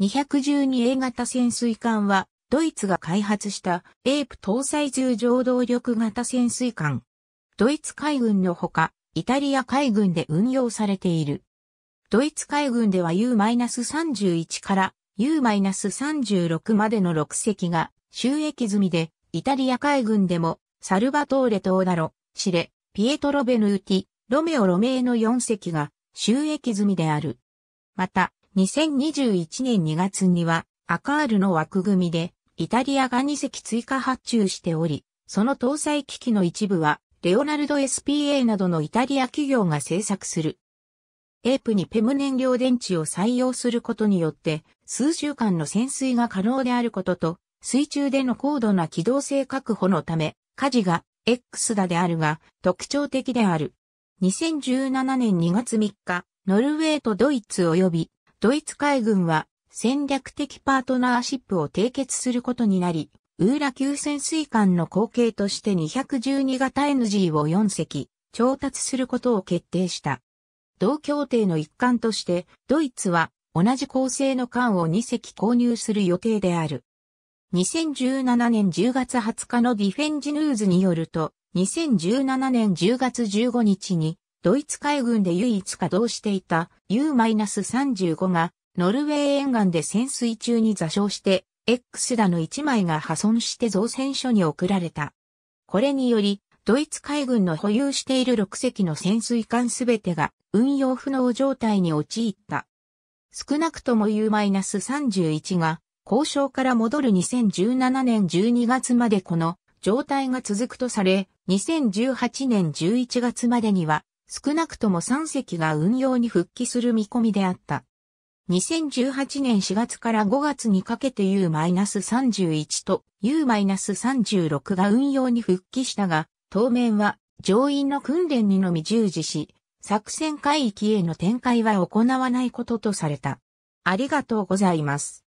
212A 型潜水艦は、ドイツが開発したエープ搭載重常動力型潜水艦。ドイツ海軍のほか、イタリア海軍で運用されている。ドイツ海軍では U-31 から U-36 までの6隻が収益済みで、イタリア海軍でもサルバトーレ島だろ、シレ、ピエトロベヌーティ、ロメオロメーの4隻が収益済みである。また、2021年2月には、アカールの枠組みで、イタリアが2隻追加発注しており、その搭載機器の一部は、レオナルド SPA などのイタリア企業が製作する。エープにペム燃料電池を採用することによって、数週間の潜水が可能であることと、水中での高度な機動性確保のため、火事が X だであるが、特徴的である。2017年2月3日、ノルウェーとドイツ及びドイツ海軍は戦略的パートナーシップを締結することになり、ウーラ級潜水艦の後継として212型 NG を4隻調達することを決定した。同協定の一環として、ドイツは同じ構成の艦を2隻購入する予定である。2017年10月20日のディフェンジヌーズによると、2017年10月15日にドイツ海軍で唯一稼働していた U-35 が、ノルウェー沿岸で潜水中に座礁して、X だの1枚が破損して造船所に送られた。これにより、ドイツ海軍の保有している6隻の潜水艦すべてが運用不能状態に陥った。少なくとも U-31 が交渉から戻る2017年12月までこの状態が続くとされ、2018年11月までには少なくとも3隻が運用に復帰する見込みであった。2018年4月から5月にかけて U-31 と U-36 が運用に復帰したが、当面は乗員の訓練にのみ従事し、作戦海域への展開は行わないこととされた。ありがとうございます。